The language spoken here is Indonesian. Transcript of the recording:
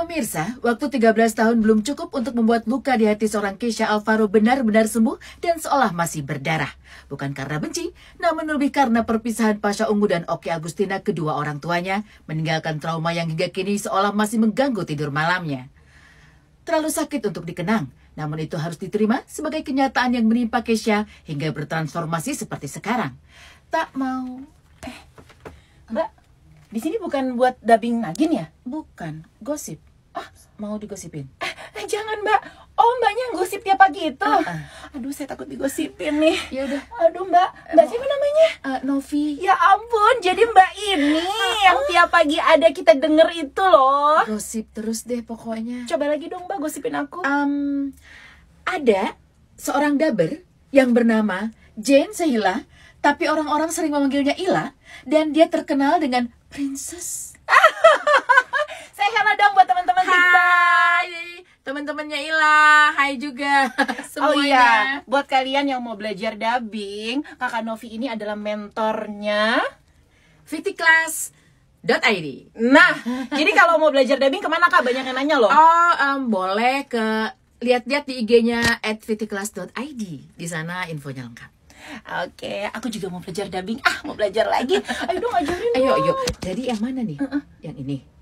Pemirsa, waktu 13 tahun belum cukup untuk membuat luka di hati seorang Keisha Alvaro benar-benar sembuh dan seolah masih berdarah. Bukan karena benci, namun lebih karena perpisahan Pasha Ungu dan Oki Agustina kedua orang tuanya meninggalkan trauma yang hingga kini seolah masih mengganggu tidur malamnya. Terlalu sakit untuk dikenang, namun itu harus diterima sebagai kenyataan yang menimpa Keisha hingga bertransformasi seperti sekarang. Tak mau... Eh, Mbak, di sini bukan buat dubbing Nagin ya? Bukan, gosip ah mau digosipin eh, eh, jangan mbak oh mbaknya gosip tiap pagi itu uh, uh. aduh saya takut digosipin nih ya udah aduh mbak mbak siapa namanya uh, Novi ya ampun jadi mbak ini uh, yang tiap pagi ada kita denger itu loh gosip terus deh pokoknya coba lagi dong mbak gosipin aku um, ada seorang daber yang bernama Jane Sehila tapi orang-orang sering memanggilnya Ila dan dia terkenal dengan Princess ah teman-temannya Ila. Hai juga semuanya. Oh iya, buat kalian yang mau belajar dubbing, Kakak Novi ini adalah mentornya Viti Class. .id. Nah, jadi kalau mau belajar dubbing kemana kak? Banyak yang nanya loh. Oh, um, boleh ke lihat-lihat di IG-nya @vtclass.id. Di sana infonya lengkap. Oke, aku juga mau belajar dubbing. Ah, mau belajar lagi. Ayo dong ajarin. Ayo, ayo. Jadi yang mana nih? Uh -uh. Yang ini.